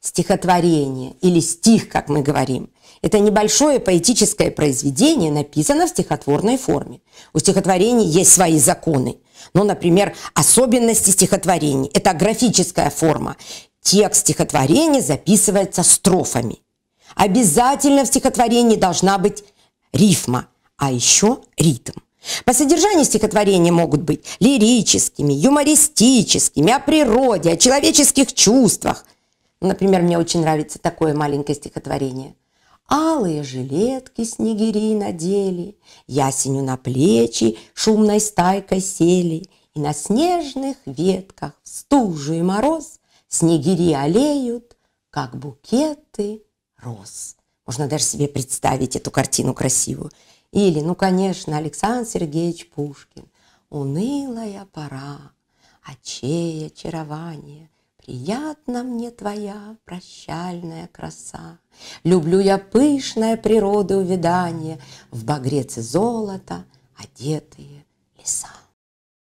стихотворение или стих, как мы говорим. Это небольшое поэтическое произведение написано в стихотворной форме. У стихотворений есть свои законы. Ну, например, особенности стихотворений. Это графическая форма. Текст стихотворения записывается строфами. Обязательно в стихотворении должна быть рифма, а еще ритм. По содержанию стихотворения могут быть лирическими, юмористическими, о природе, о человеческих чувствах – Например, мне очень нравится такое маленькое стихотворение. Алые жилетки снегири надели, Ясеню на плечи шумной стайкой сели, И на снежных ветках в стужу и мороз Снегири олеют, как букеты роз. Можно даже себе представить эту картину красивую. Или, ну, конечно, Александр Сергеевич Пушкин. Унылая пора, очей очарование — Приятна мне твоя прощальная краса. Люблю я пышное природы увидание В багрец и золото одетый